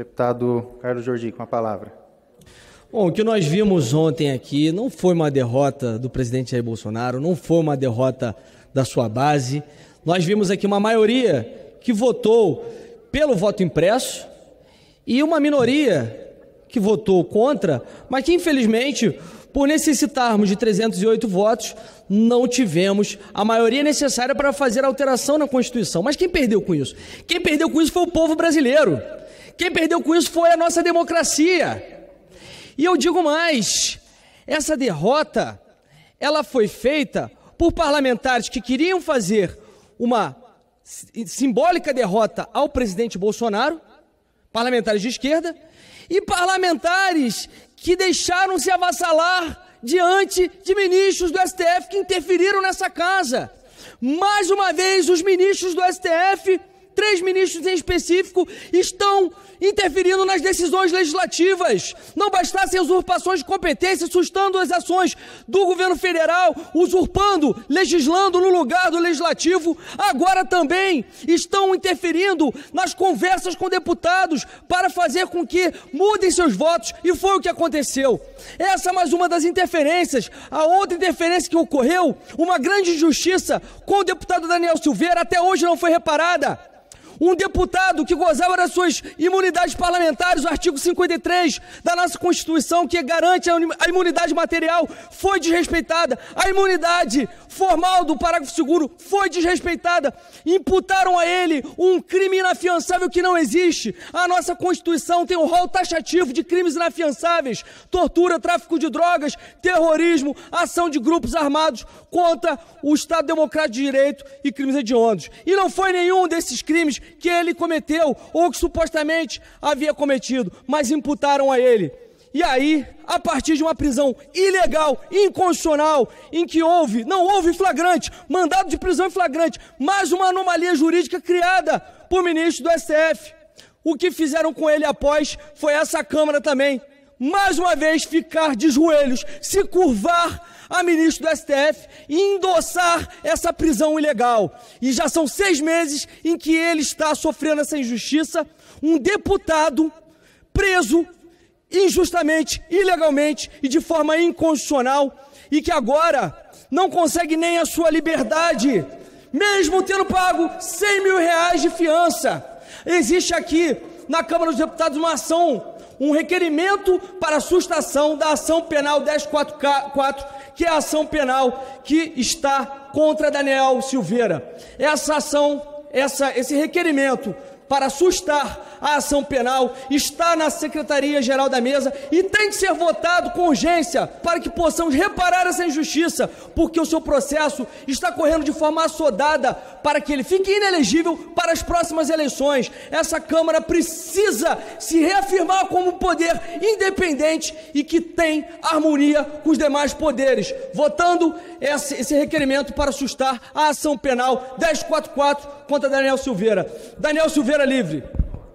Deputado Carlos Jordi, com a palavra. Bom, o que nós vimos ontem aqui não foi uma derrota do presidente Jair Bolsonaro, não foi uma derrota da sua base. Nós vimos aqui uma maioria que votou pelo voto impresso e uma minoria que votou contra, mas que infelizmente, por necessitarmos de 308 votos, não tivemos a maioria necessária para fazer alteração na Constituição. Mas quem perdeu com isso? Quem perdeu com isso foi o povo brasileiro. Quem perdeu com isso foi a nossa democracia. E eu digo mais: essa derrota ela foi feita por parlamentares que queriam fazer uma simbólica derrota ao presidente Bolsonaro, parlamentares de esquerda, e parlamentares que deixaram se avassalar diante de ministros do STF que interferiram nessa casa. Mais uma vez, os ministros do STF três ministros em específico estão interferindo nas decisões legislativas. Não bastassem usurpações de competência, sustando as ações do governo federal, usurpando, legislando no lugar do legislativo, agora também estão interferindo nas conversas com deputados para fazer com que mudem seus votos e foi o que aconteceu. Essa é mais uma das interferências. A outra interferência que ocorreu, uma grande injustiça com o deputado Daniel Silveira, até hoje não foi reparada. Um deputado que gozava das suas imunidades parlamentares, o artigo 53 da nossa Constituição, que garante a imunidade material, foi desrespeitada. A imunidade formal do parágrafo seguro foi desrespeitada. Imputaram a ele um crime inafiançável que não existe. A nossa Constituição tem um rol taxativo de crimes inafiançáveis: tortura, tráfico de drogas, terrorismo, ação de grupos armados contra o Estado Democrático de Direito e crimes hediondos. E não foi nenhum desses crimes que ele cometeu ou que supostamente havia cometido, mas imputaram a ele. E aí, a partir de uma prisão ilegal, inconstitucional, em que houve, não houve flagrante, mandado de prisão em flagrante, mais uma anomalia jurídica criada por ministro do STF. O que fizeram com ele após foi essa Câmara também, mais uma vez, ficar de joelhos, se curvar a ministro do STF e endossar essa prisão ilegal. E já são seis meses em que ele está sofrendo essa injustiça. Um deputado preso injustamente, ilegalmente e de forma inconstitucional e que agora não consegue nem a sua liberdade, mesmo tendo pago 100 mil reais de fiança. Existe aqui na Câmara dos Deputados uma ação um requerimento para sustação da ação penal 1044, que é a ação penal que está contra Daniel Silveira. Essa ação, essa, esse requerimento para sustar a ação penal, está na Secretaria-Geral da Mesa e tem que ser votado com urgência para que possamos reparar essa injustiça, porque o seu processo está correndo de forma assodada para que ele fique inelegível para as próximas eleições. Essa Câmara precisa se reafirmar como um poder independente e que tem harmonia com os demais poderes, votando esse requerimento para sustar a ação penal 1044 contra Daniel Silveira. Daniel Silveira livre.